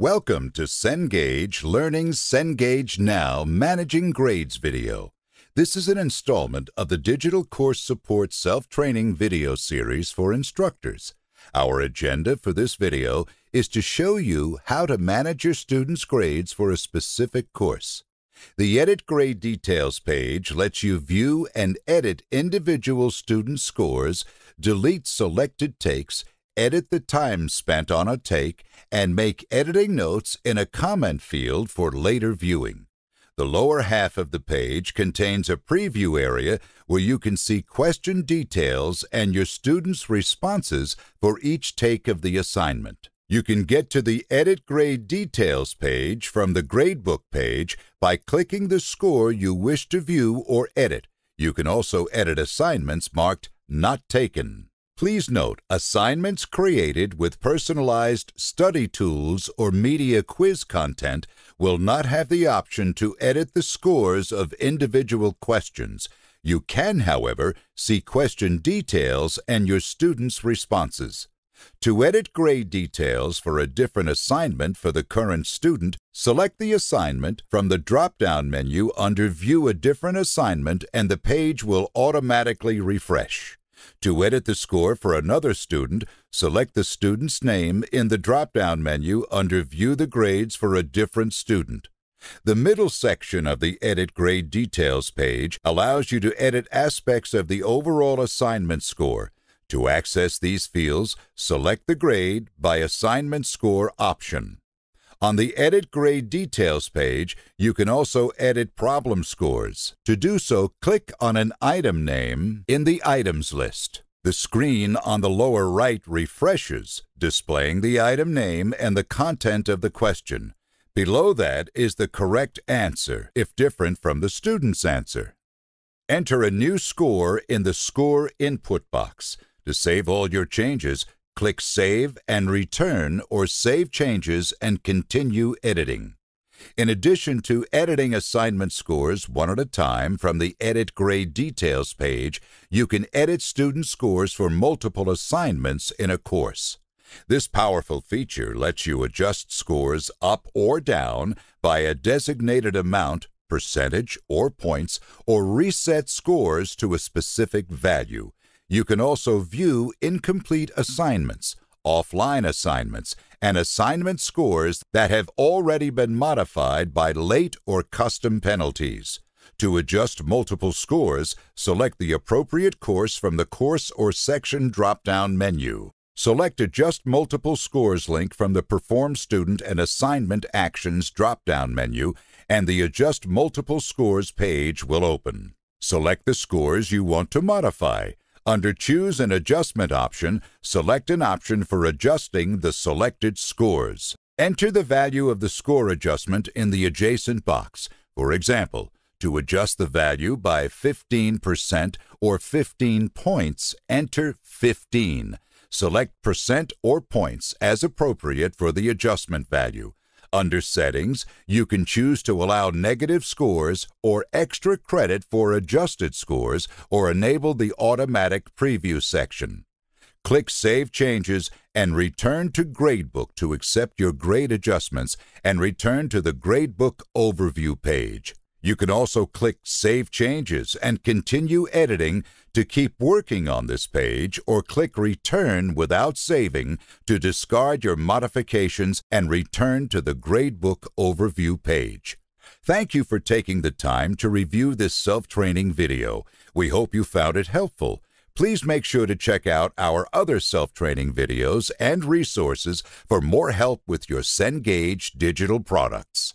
Welcome to Cengage Learning's Cengage Now Managing Grades video. This is an installment of the Digital Course Support Self-Training video series for instructors. Our agenda for this video is to show you how to manage your students' grades for a specific course. The Edit Grade Details page lets you view and edit individual student scores, delete selected takes, edit the time spent on a take and make editing notes in a comment field for later viewing. The lower half of the page contains a preview area where you can see question details and your students' responses for each take of the assignment. You can get to the Edit Grade Details page from the Gradebook page by clicking the score you wish to view or edit. You can also edit assignments marked Not Taken. Please note, assignments created with personalized study tools or media quiz content will not have the option to edit the scores of individual questions. You can, however, see question details and your students' responses. To edit grade details for a different assignment for the current student, select the assignment from the drop-down menu under View a Different Assignment and the page will automatically refresh. To edit the score for another student, select the student's name in the drop-down menu under View the Grades for a different student. The middle section of the Edit Grade Details page allows you to edit aspects of the overall assignment score. To access these fields, select the grade by Assignment Score option. On the Edit Grade Details page, you can also edit problem scores. To do so, click on an item name in the Items list. The screen on the lower right refreshes, displaying the item name and the content of the question. Below that is the correct answer, if different from the student's answer. Enter a new score in the Score input box. To save all your changes, Click Save and Return or Save Changes and continue editing. In addition to editing assignment scores one at a time from the Edit Grade Details page, you can edit student scores for multiple assignments in a course. This powerful feature lets you adjust scores up or down by a designated amount, percentage, or points, or reset scores to a specific value, you can also view incomplete assignments, offline assignments, and assignment scores that have already been modified by late or custom penalties. To adjust multiple scores, select the appropriate course from the Course or Section drop-down menu. Select Adjust Multiple Scores link from the Perform Student and Assignment Actions drop-down menu, and the Adjust Multiple Scores page will open. Select the scores you want to modify, under Choose an Adjustment option, select an option for adjusting the selected scores. Enter the value of the score adjustment in the adjacent box. For example, to adjust the value by 15% or 15 points, enter 15. Select percent or points as appropriate for the adjustment value. Under Settings, you can choose to allow negative scores or extra credit for adjusted scores or enable the automatic preview section. Click Save Changes and return to Gradebook to accept your grade adjustments and return to the Gradebook Overview page. You can also click Save Changes and continue editing to keep working on this page or click Return without saving to discard your modifications and return to the Gradebook Overview page. Thank you for taking the time to review this self-training video. We hope you found it helpful. Please make sure to check out our other self-training videos and resources for more help with your Cengage digital products.